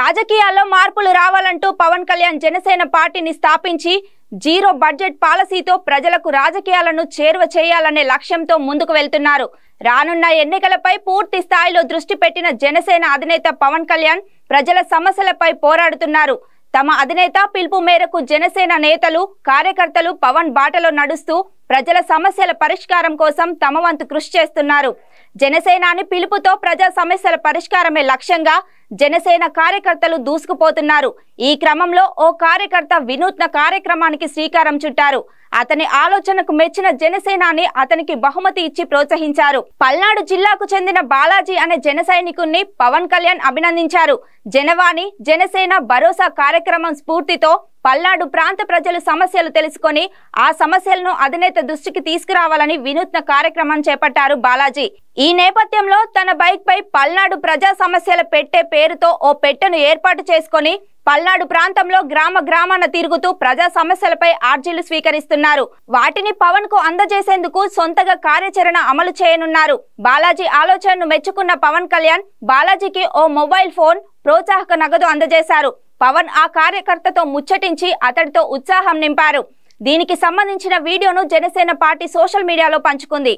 రాజకీయాల్లో మార్పులు రావాలంటూ పవన్ కళ్యాణ్ జనసేన పార్టీని స్థాపించి జీరో బడ్జెట్ పాలసీతో ప్రజలకు రాజకీయాలను చేరువ చేయాలనే లక్ష్యంతో ముందుకు వెళ్తున్నారు రానున్న ఎన్నికలపై పూర్తి స్థాయిలో దృష్టి పెట్టిన జనసేన అధినేత పవన్ కళ్యాణ్ ప్రజల సమస్యలపై పోరాడుతున్నారు తమ అధినేత పిలుపు మేరకు జనసేన నేతలు కార్యకర్తలు పవన్ బాటలో నడుస్తూ ప్రజల సమస్యల పరిష్కారం కోసం తమ వంతు కృషి చేస్తున్నారు జనసేనాని పిలుపుతో ప్రజా సమస్యల పరిష్కారమే లక్ష్యంగా జనసేన కార్యకర్తలు దూసుకుపోతున్నారు ఈ క్రమంలో ఓ కార్యకర్త వినూత్న కార్యక్రమానికి శ్రీకారం చుట్టారు అతని ఆలోచనకు మెచ్చిన జనసేనాని అతనికి బహుమతి ఇచ్చి ప్రోత్సహించారు పల్నాడు జిల్లాకు చెందిన బాలాజీ అనే జన సైనికుని పవన్ కళ్యాణ్ అభినందించారు జనవాణి జనసేన భరోసా కార్యక్రమం స్ఫూర్తితో పల్నాడు ప్రాంత ప్రజలు సమస్యలు తెలుసుకొని ఆ సమస్యలను అధినేత దృష్టికి తీసుకురావాలని వినూత్న కార్యక్రమం చేపట్టారు బాలాజీ ఈ నేపథ్యంలో తన బైక్ పై పల్నాడు ప్రజా సమస్యల పెట్టే పేరుతో ఓ పెట్టెను ఏర్పాటు చేసుకుని పల్నాడు ప్రాంతంలో గ్రామ గ్రామాన తిరుగుతూ ప్రజా సమస్యలపై ఆర్జీలు స్వీకరిస్తున్నారు వాటిని పవన్ కు అందజేసేందుకు సొంతగా కార్యాచరణ అమలు చేయనున్నారు బాలాజీ ఆలోచనను మెచ్చుకున్న పవన్ కళ్యాణ్ బాలాజీకి ఓ మొబైల్ ఫోన్ ప్రోత్సాహక నగదు అందజేశారు పవన్ ఆ కార్యకర్తతో ముచ్చటించి అతడితో ఉత్సాహం నింపారు దీనికి సంబంధించిన వీడియోను జనసేన పార్టీ సోషల్ మీడియాలో పంచుకుంది